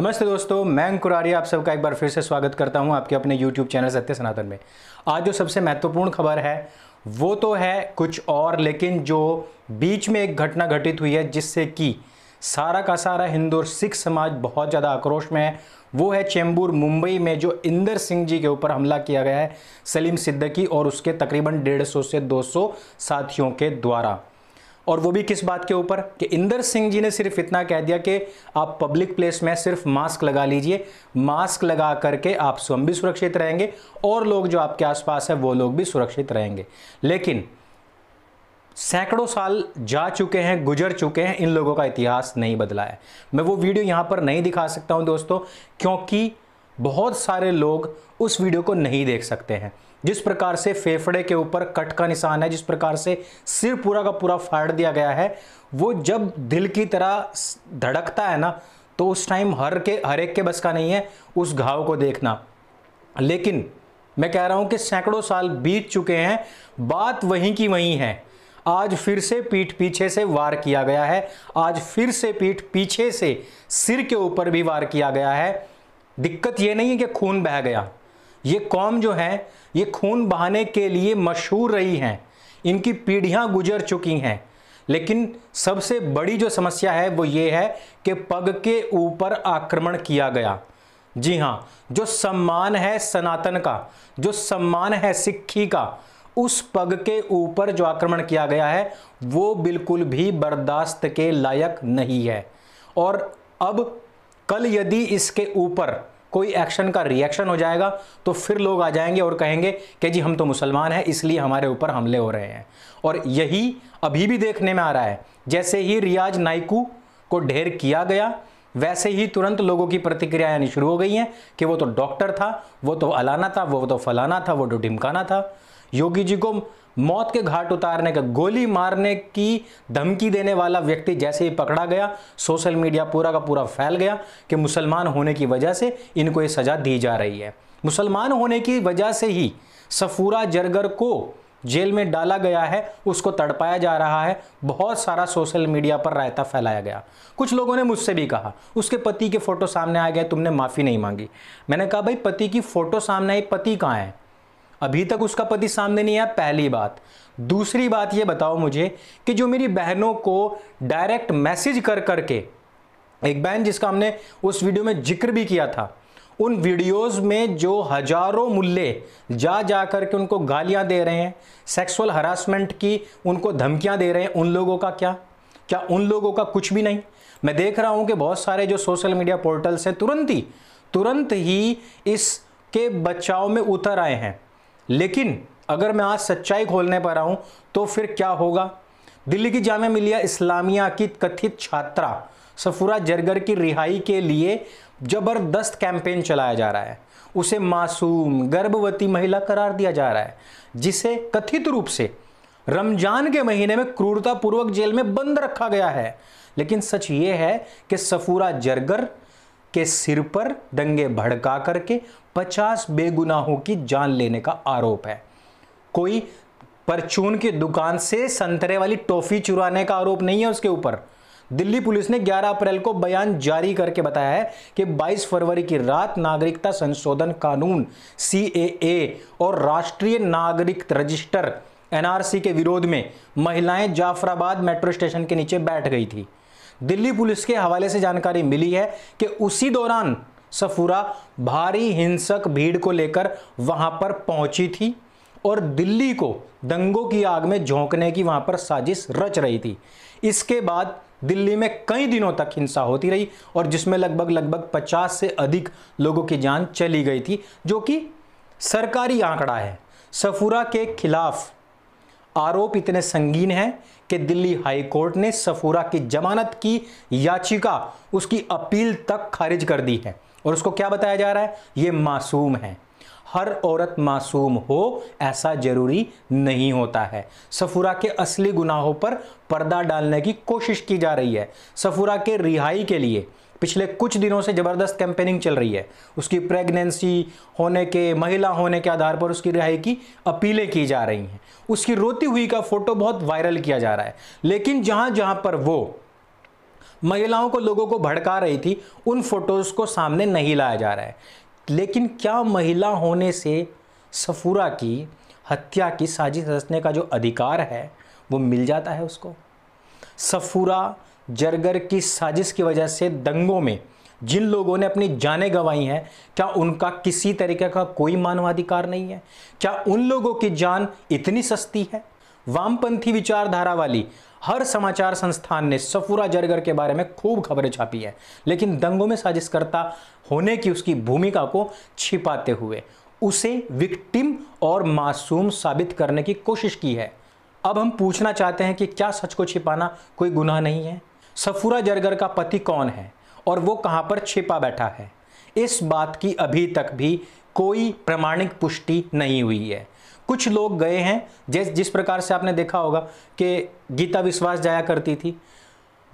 नमस्ते दोस्तों मैं अंकुरारी आप सबका एक बार फिर से स्वागत करता हूं आपके अपने YouTube चैनल सत्य सनातन में आज जो सबसे महत्वपूर्ण खबर है वो तो है कुछ और लेकिन जो बीच में एक घटना घटित हुई है जिससे कि सारा का सारा हिंदू और सिख समाज बहुत ज़्यादा आक्रोश में है वो है चेंबूर मुंबई में जो इंदर सिंह जी के ऊपर हमला किया गया है सलीम सिद्दकी और उसके तकरीबन डेढ़ सौ से दो साथियों के द्वारा और वो भी किस बात के ऊपर कि इंदर सिंह जी ने सिर्फ इतना कह दिया कि आप पब्लिक प्लेस में सिर्फ मास्क लगा लीजिए मास्क लगा करके आप स्वयं भी सुरक्षित रहेंगे और लोग जो आपके आसपास है वो लोग भी सुरक्षित रहेंगे लेकिन सैकड़ों साल जा चुके हैं गुजर चुके हैं इन लोगों का इतिहास नहीं बदला है मैं वो वीडियो यहाँ पर नहीं दिखा सकता हूँ दोस्तों क्योंकि बहुत सारे लोग उस वीडियो को नहीं देख सकते हैं जिस प्रकार से फेफड़े के ऊपर कट का निशान है जिस प्रकार से सिर पूरा का पूरा फाड़ दिया गया है वो जब दिल की तरह धड़कता है ना तो उस टाइम हर के हर एक के बस का नहीं है उस घाव को देखना लेकिन मैं कह रहा हूं कि सैकड़ों साल बीत चुके हैं बात वहीं की वहीं है आज फिर से पीठ पीछे से वार किया गया है आज फिर से पीठ पीछे से सिर के ऊपर भी वार किया गया है दिक्कत ये नहीं है कि खून बह गया ये कौम जो है ये खून बहाने के लिए मशहूर रही हैं इनकी पीढ़ियाँ गुजर चुकी हैं लेकिन सबसे बड़ी जो समस्या है वो ये है कि पग के ऊपर आक्रमण किया गया जी हाँ जो सम्मान है सनातन का जो सम्मान है सिक्खी का उस पग के ऊपर जो आक्रमण किया गया है वो बिल्कुल भी बर्दाश्त के लायक नहीं है और अब कल यदि इसके ऊपर कोई एक्शन का रिएक्शन हो जाएगा तो फिर लोग आ जाएंगे और कहेंगे कि जी हम तो मुसलमान हैं इसलिए हमारे ऊपर हमले हो रहे हैं और यही अभी भी देखने में आ रहा है जैसे ही रियाज नाइकू को ढेर किया गया वैसे ही तुरंत लोगों की प्रतिक्रिया आनी शुरू हो गई हैं कि वो तो डॉक्टर था वो तो अलाना था वो तो फलाना था वो तो ढिमकाना था योगी जी को मौत के घाट उतारने का गोली मारने की धमकी देने वाला व्यक्ति जैसे ही पकड़ा गया सोशल मीडिया पूरा का पूरा फैल गया कि मुसलमान होने की वजह से इनको ये सज़ा दी जा रही है मुसलमान होने की वजह से ही सफूरा जरगर को जेल में डाला गया है उसको तड़पाया जा रहा है बहुत सारा सोशल मीडिया पर रायता फैलाया गया कुछ लोगों ने मुझसे भी कहा उसके पति के फ़ोटो सामने आ गए तुमने माफ़ी नहीं मांगी मैंने कहा भाई पति की फ़ोटो सामने आई पति कहाँ है अभी तक उसका पति सामने नहीं आया पहली बात दूसरी बात ये बताओ मुझे कि जो मेरी बहनों को डायरेक्ट मैसेज कर करके एक बहन जिसका हमने उस वीडियो में जिक्र भी किया था उन वीडियोस में जो हजारों मूल्य जा जा कर के उनको गालियां दे रहे हैं सेक्सुअल हरासमेंट की उनको धमकियां दे रहे हैं उन लोगों का क्या क्या उन लोगों का कुछ भी नहीं मैं देख रहा हूं कि बहुत सारे जो सोशल मीडिया पोर्टल्स हैं तुरंत ही तुरंत ही इसके बचाव में उतर आए हैं लेकिन अगर मैं आज सच्चाई खोलने पर आऊँ तो फिर क्या होगा दिल्ली की जाम मिलिया इस्लामिया की कथित छात्रा सफुरा जरगर की रिहाई के लिए ज़बरदस्त कैंपेन चलाया जा रहा है उसे मासूम गर्भवती महिला करार दिया जा रहा है जिसे कथित रूप से रमजान के महीने में क्रूरतापूर्वक जेल में बंद रखा गया है लेकिन सच ये है कि सफूरा जरगर के सिर पर दंगे भड़का करके 50 बेगुनाहों की जान लेने का आरोप है कोई परचून की दुकान से संतरे वाली टॉफी चुराने का आरोप नहीं है उसके ऊपर दिल्ली पुलिस ने 11 अप्रैल को बयान जारी करके बताया है कि 22 फरवरी की रात नागरिकता संशोधन कानून सी और राष्ट्रीय नागरिक रजिस्टर एनआरसी के विरोध में महिलाएं जाफराबाद मेट्रो स्टेशन के नीचे बैठ गई थी दिल्ली पुलिस के हवाले से जानकारी मिली है कि उसी दौरान सफूरा भारी हिंसक भीड़ को लेकर वहां पर पहुंची थी और दिल्ली को दंगों की आग में झोंकने की वहां पर साजिश रच रही थी इसके बाद दिल्ली में कई दिनों तक हिंसा होती रही और जिसमें लगभग लगभग 50 से अधिक लोगों की जान चली गई थी जो कि सरकारी आंकड़ा है सफूरा के खिलाफ आरोप इतने संगीन हैं कि दिल्ली हाई कोर्ट ने सफूरा की जमानत की याचिका उसकी अपील तक खारिज कर दी है और उसको क्या बताया जा रहा है ये मासूम है हर औरत मासूम हो ऐसा ज़रूरी नहीं होता है सफुरा के असली गुनाहों पर पर्दा डालने की कोशिश की जा रही है सफुरा के रिहाई के लिए पिछले कुछ दिनों से ज़बरदस्त कैंपेनिंग चल रही है उसकी प्रेगनेंसी होने के महिला होने के आधार पर उसकी रिहाई की अपीलें की जा रही हैं उसकी रोती हुई का फ़ोटो बहुत वायरल किया जा रहा है लेकिन जहाँ जहाँ पर वो महिलाओं को लोगों को भड़का रही थी उन फोटोज़ को सामने नहीं लाया जा रहा है लेकिन क्या महिला होने से सफूरा की हत्या की साजिश रचने का जो अधिकार है वो मिल जाता है उसको सफूरा जरगर की साजिश की वजह से दंगों में जिन लोगों ने अपनी जानें गंवाई हैं क्या उनका किसी तरीके का कोई मानवाधिकार नहीं है क्या उन लोगों की जान इतनी सस्ती है वामपंथी विचारधारा वाली हर समाचार संस्थान ने सफूरा जरगर के बारे में खूब खबरें छापी है लेकिन दंगों में साजिशकर्ता होने की उसकी भूमिका को छिपाते हुए उसे विक्टिम और मासूम साबित करने की कोशिश की है अब हम पूछना चाहते हैं कि क्या सच को छिपाना कोई गुनाह नहीं है सफूरा जरगर का पति कौन है और वो कहाँ पर छिपा बैठा है इस बात की अभी तक भी कोई प्रमाणिक पुष्टि नहीं हुई है कुछ लोग गए हैं जिस जिस प्रकार से आपने देखा होगा कि गीता विश्वास जाया करती थी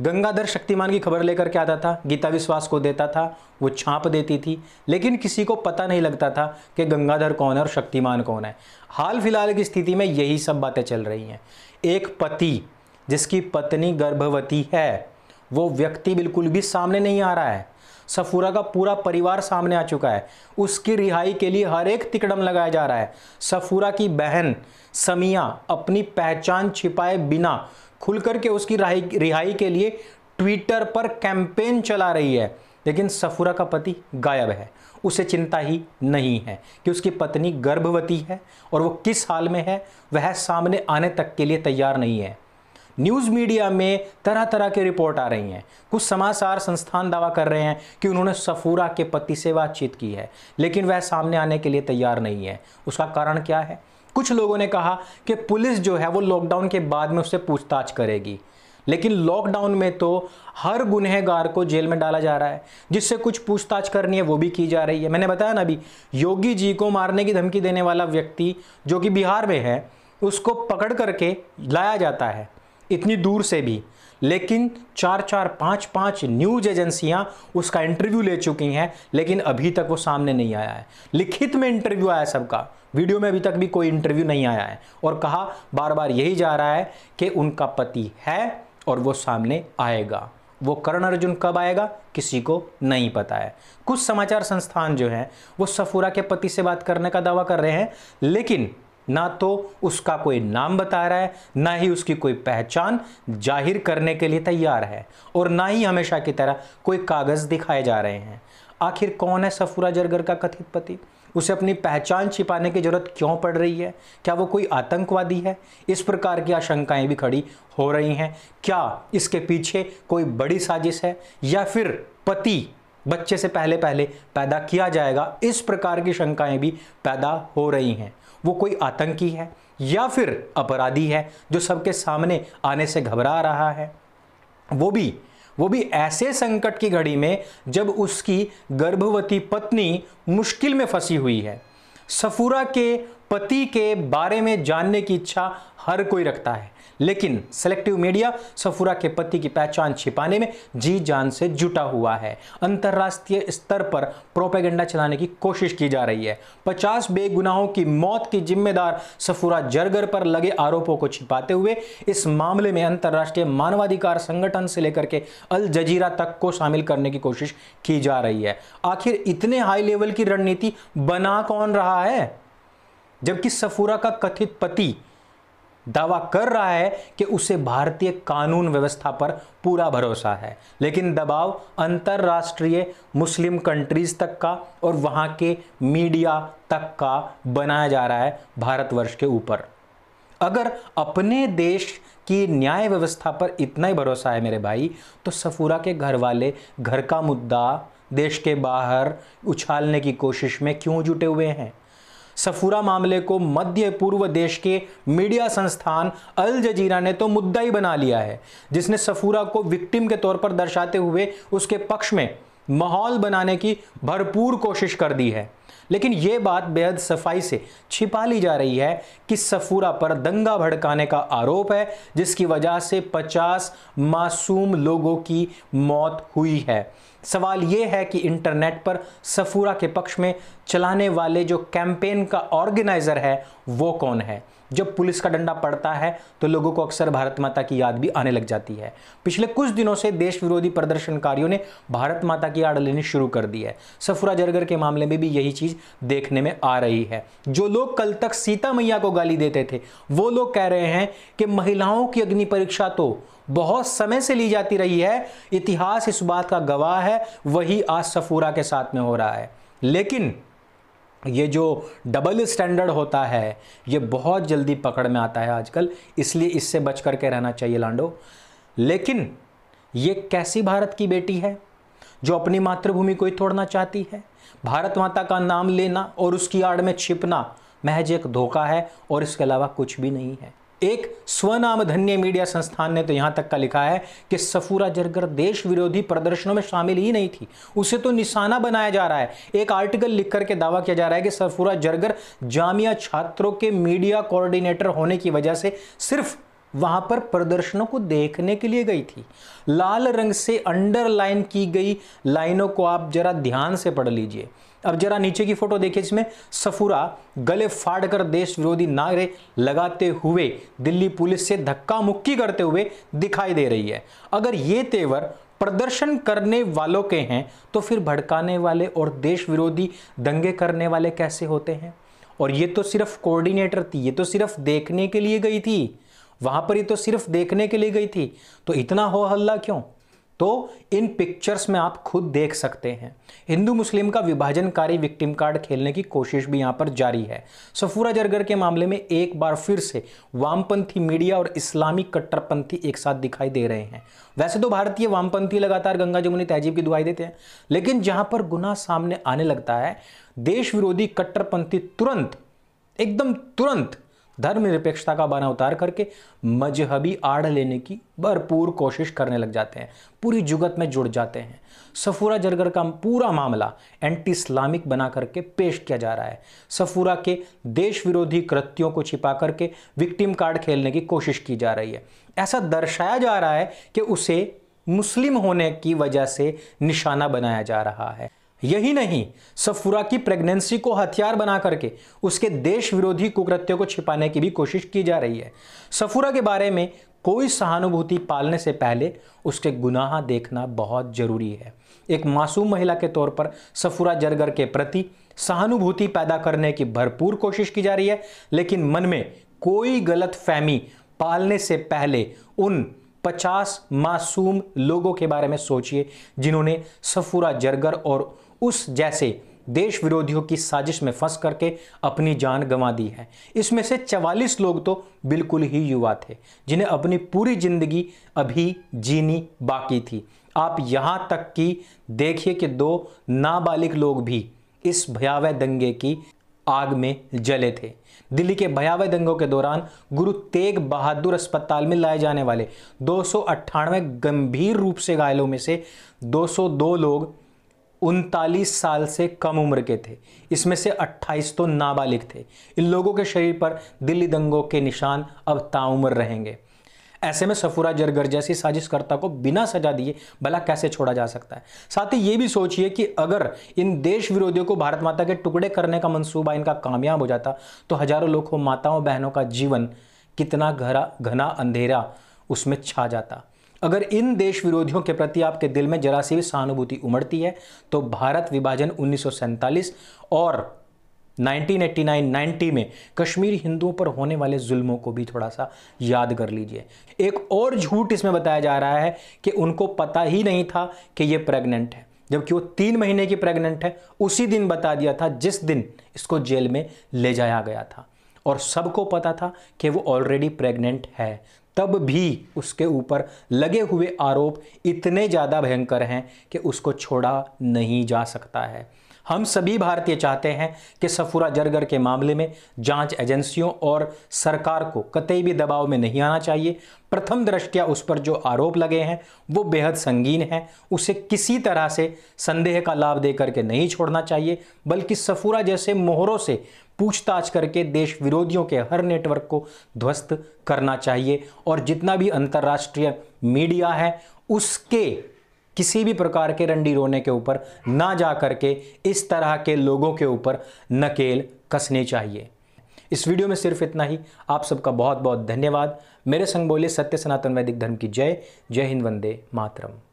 गंगाधर शक्तिमान की खबर लेकर के आता था गीता विश्वास को देता था वो छाप देती थी लेकिन किसी को पता नहीं लगता था कि गंगाधर कौन है और शक्तिमान कौन है हाल फिलहाल की स्थिति में यही सब बातें चल रही हैं एक पति जिसकी पत्नी गर्भवती है वो व्यक्ति बिल्कुल भी सामने नहीं आ रहा है सफूरा का पूरा परिवार सामने आ चुका है उसकी रिहाई के लिए हर एक तिकड़म लगाया जा रहा है सफूरा की बहन समिया अपनी पहचान छिपाए बिना खुल करके उसकी रिहाई के लिए ट्विटर पर कैंपेन चला रही है लेकिन सफूरा का पति गायब है उसे चिंता ही नहीं है कि उसकी पत्नी गर्भवती है और वो किस हाल में है वह सामने आने तक के लिए तैयार नहीं है न्यूज़ मीडिया में तरह तरह की रिपोर्ट आ रही हैं कुछ समाचार संस्थान दावा कर रहे हैं कि उन्होंने सफूरा के पति से बातचीत की है लेकिन वह सामने आने के लिए तैयार नहीं है उसका कारण क्या है कुछ लोगों ने कहा कि पुलिस जो है वो लॉकडाउन के बाद में उससे पूछताछ करेगी लेकिन लॉकडाउन में तो हर गुनहगार को जेल में डाला जा रहा है जिससे कुछ पूछताछ करनी है वो भी की जा रही है मैंने बताया ना अभी योगी जी को मारने की धमकी देने वाला व्यक्ति जो कि बिहार में है उसको पकड़ करके लाया जाता है इतनी दूर से भी लेकिन चार चार पाँच पाँच न्यूज एजेंसियां उसका इंटरव्यू ले चुकी हैं लेकिन अभी तक वो सामने नहीं आया है लिखित में इंटरव्यू आया सबका वीडियो में अभी तक भी कोई इंटरव्यू नहीं आया है और कहा बार बार यही जा रहा है कि उनका पति है और वो सामने आएगा वो कर्ण अर्जुन कब आएगा किसी को नहीं पता है कुछ समाचार संस्थान जो हैं वो सफूरा के पति से बात करने का दावा कर रहे हैं लेकिन ना तो उसका कोई नाम बता रहा है ना ही उसकी कोई पहचान जाहिर करने के लिए तैयार है और ना ही हमेशा की तरह कोई कागज़ दिखाए जा रहे हैं आखिर कौन है सफूरा जरगर का कथित पति उसे अपनी पहचान छिपाने की जरूरत क्यों पड़ रही है क्या वो कोई आतंकवादी है इस प्रकार की आशंकाएं भी खड़ी हो रही हैं क्या इसके पीछे कोई बड़ी साजिश है या फिर पति बच्चे से पहले पहले पैदा किया जाएगा इस प्रकार की शंकाएं भी पैदा हो रही हैं वो कोई आतंकी है या फिर अपराधी है जो सबके सामने आने से घबरा रहा है वो भी वो भी ऐसे संकट की घड़ी में जब उसकी गर्भवती पत्नी मुश्किल में फंसी हुई है सफूरा के पति के बारे में जानने की इच्छा हर कोई रखता है लेकिन सेलेक्टिव मीडिया सफूरा के पति की पहचान छिपाने में जी जान से जुटा हुआ है अंतर्राष्ट्रीय स्तर पर प्रोपेगेंडा चलाने की कोशिश की जा रही है 50 बेगुनाहों की मौत की जिम्मेदार सफूरा जरगर पर लगे आरोपों को छिपाते हुए इस मामले में अंतर्राष्ट्रीय मानवाधिकार संगठन से लेकर के अल जजीरा तक को शामिल करने की कोशिश की जा रही है आखिर इतने हाई लेवल की रणनीति बना कौन रहा है जबकि सफूरा का कथित पति दावा कर रहा है कि उसे भारतीय कानून व्यवस्था पर पूरा भरोसा है लेकिन दबाव अंतर्राष्ट्रीय मुस्लिम कंट्रीज़ तक का और वहाँ के मीडिया तक का बनाया जा रहा है भारतवर्ष के ऊपर अगर अपने देश की न्याय व्यवस्था पर इतना ही भरोसा है मेरे भाई तो सफूरा के घर वाले घर का मुद्दा देश के बाहर उछालने की कोशिश में क्यों जुटे हुए हैं सफूरा मामले को मध्य पूर्व देश के मीडिया संस्थान अल जजीरा ने तो मुद्दा ही बना लिया है जिसने सफूरा को विक्टिम के तौर पर दर्शाते हुए उसके पक्ष में माहौल बनाने की भरपूर कोशिश कर दी है लेकिन ये बात बेहद सफाई से छिपा ली जा रही है कि सफूरा पर दंगा भड़काने का आरोप है जिसकी वजह से 50 मासूम लोगों की मौत हुई है सवाल ये है कि इंटरनेट पर सफूरा के पक्ष में चलाने वाले जो कैंपेन का ऑर्गेनाइजर है वो कौन है जब पुलिस का डंडा पड़ता है तो लोगों को अक्सर भारत माता की याद भी आने लग जाती है पिछले कुछ दिनों से देश विरोधी प्रदर्शनकारियों ने भारत माता की याद लेनी शुरू कर दी है सफुरा जरगर के मामले में भी यही चीज़ देखने में आ रही है जो लोग कल तक सीता मैया को गाली देते थे वो लोग कह रहे हैं कि महिलाओं की अग्नि परीक्षा तो बहुत समय से ली जाती रही है इतिहास इस बात का गवाह है वही आज सफूरा के साथ में हो रहा है लेकिन ये जो डबल स्टैंडर्ड होता है ये बहुत जल्दी पकड़ में आता है आजकल इसलिए इससे बच कर के रहना चाहिए लांडो लेकिन ये कैसी भारत की बेटी है जो अपनी मातृभूमि को ही तोड़ना चाहती है भारत माता का नाम लेना और उसकी आड़ में छिपना महज एक धोखा है और इसके अलावा कुछ भी नहीं है एक स्वनाम धन्य मीडिया संस्थान ने तो यहां तक का लिखा है कि सफूरा जरगर देश विरोधी प्रदर्शनों में शामिल ही नहीं थी उसे तो निशाना बनाया जा रहा है एक आर्टिकल लिख करके दावा किया जा रहा है कि सफूरा जरगर जामिया छात्रों के मीडिया कोऑर्डिनेटर होने की वजह से सिर्फ वहां पर प्रदर्शनों को देखने के लिए गई थी लाल रंग से अंडरलाइन की गई लाइनों को आप जरा ध्यान से पढ़ लीजिए अब जरा नीचे की फोटो देखिए इसमें सफूरा गले फाड़ कर देश विरोधी नारे लगाते हुए दिल्ली पुलिस से धक्का मुक्की करते हुए दिखाई दे रही है अगर ये तेवर प्रदर्शन करने वालों के हैं तो फिर भड़काने वाले और देश विरोधी दंगे करने वाले कैसे होते हैं और ये तो सिर्फ कोऑर्डिनेटर थी ये तो सिर्फ देखने के लिए गई थी वहां पर ये तो सिर्फ देखने के लिए गई थी तो इतना हो हल्ला क्यों तो इन पिक्चर्स में आप खुद देख सकते हैं हिंदू मुस्लिम का विभाजनकारी विक्टिम कार्ड खेलने की कोशिश भी यहां पर जारी है सफूरा जरगर के मामले में एक बार फिर से वामपंथी मीडिया और इस्लामी कट्टरपंथी एक साथ दिखाई दे रहे हैं वैसे तो भारतीय वामपंथी लगातार गंगा जमुनी तहजीब की दुआई देते हैं लेकिन जहां पर गुना सामने आने लगता है देश विरोधी कट्टरपंथी तुरंत एकदम तुरंत धर्मनिरपेक्षता का बाना उतार करके मजहबी आड़ लेने की भरपूर कोशिश करने लग जाते हैं पूरी जुगत में जुड़ जाते हैं सफूरा जरगर का पूरा मामला एंटी इस्लामिक बना करके पेश किया जा रहा है सफूरा के देश विरोधी कृत्यों को छिपा करके विक्टिम कार्ड खेलने की कोशिश की जा रही है ऐसा दर्शाया जा रहा है कि उसे मुस्लिम होने की वजह से निशाना बनाया जा रहा है यही नहीं सफुरा की प्रेगनेंसी को हथियार बना करके उसके देश विरोधी कुकृत्यों को छिपाने की भी कोशिश की जा रही है सफुरा के बारे में कोई सहानुभूति पालने से पहले उसके गुनाह देखना बहुत ज़रूरी है एक मासूम महिला के तौर पर सफुरा जरगर के प्रति सहानुभूति पैदा करने की भरपूर कोशिश की जा रही है लेकिन मन में कोई गलत फहमी पालने से पहले उन पचास मासूम लोगों के बारे में सोचिए जिन्होंने सफुरा जरगर और उस जैसे देश विरोधियों की साजिश में फंस करके अपनी जान गंवा दी है इसमें से 44 लोग तो बिल्कुल ही युवा थे जिन्हें अपनी पूरी जिंदगी अभी जीनी बाकी थी आप यहाँ तक कि देखिए कि दो नाबालिग लोग भी इस भयावह दंगे की आग में जले थे दिल्ली के भयावह दंगों के दौरान गुरु तेग बहादुर अस्पताल में लाए जाने वाले दो गंभीर रूप से घायलों में से 202 लोग उनतालीस साल से कम उम्र के थे इसमें से 28 तो नाबालिग थे इन लोगों के शरीर पर दिल्ली दंगों के निशान अब ताउम्र रहेंगे ऐसे में सफूरा जरगर जैसी साजिशकर्ता को बिना सजा दिए भला कैसे छोड़ा जा सकता है साथ ही ये भी सोचिए कि अगर इन देश विरोधियों को भारत माता के टुकड़े करने का मंसूबा इनका कामयाब हो जाता तो हजारों लोगों माताओं बहनों का जीवन कितना घरा घना अंधेरा उसमें छा जाता अगर इन देश विरोधियों के प्रति आपके दिल में जरा सी भी सहानुभूति उमड़ती है तो भारत विभाजन उन्नीस और 1989-90 में कश्मीरी हिंदुओं पर होने वाले जुल्मों को भी थोड़ा सा याद कर लीजिए एक और झूठ इसमें बताया जा रहा है कि उनको पता ही नहीं था कि ये प्रेग्नेंट है जबकि वो तीन महीने की प्रेग्नेंट है उसी दिन बता दिया था जिस दिन इसको जेल में ले जाया गया था और सबको पता था कि वो ऑलरेडी प्रेग्नेंट है तब भी उसके ऊपर लगे हुए आरोप इतने ज़्यादा भयंकर हैं कि उसको छोड़ा नहीं जा सकता है हम सभी भारतीय चाहते हैं कि सफूरा जरगर के मामले में जांच एजेंसियों और सरकार को कतई भी दबाव में नहीं आना चाहिए प्रथम दृष्टिया उस पर जो आरोप लगे हैं वो बेहद संगीन हैं उसे किसी तरह से संदेह का लाभ दे करके नहीं छोड़ना चाहिए बल्कि सफूरा जैसे मोहरों से पूछताछ करके देश विरोधियों के हर नेटवर्क को ध्वस्त करना चाहिए और जितना भी अंतर्राष्ट्रीय मीडिया है उसके किसी भी प्रकार के रंडी रोने के ऊपर ना जा करके इस तरह के लोगों के ऊपर नकेल कसनी चाहिए इस वीडियो में सिर्फ इतना ही आप सबका बहुत बहुत धन्यवाद मेरे संग बोले सत्य सनातन वैदिक धर्म की जय जय हिंद वंदे मातरम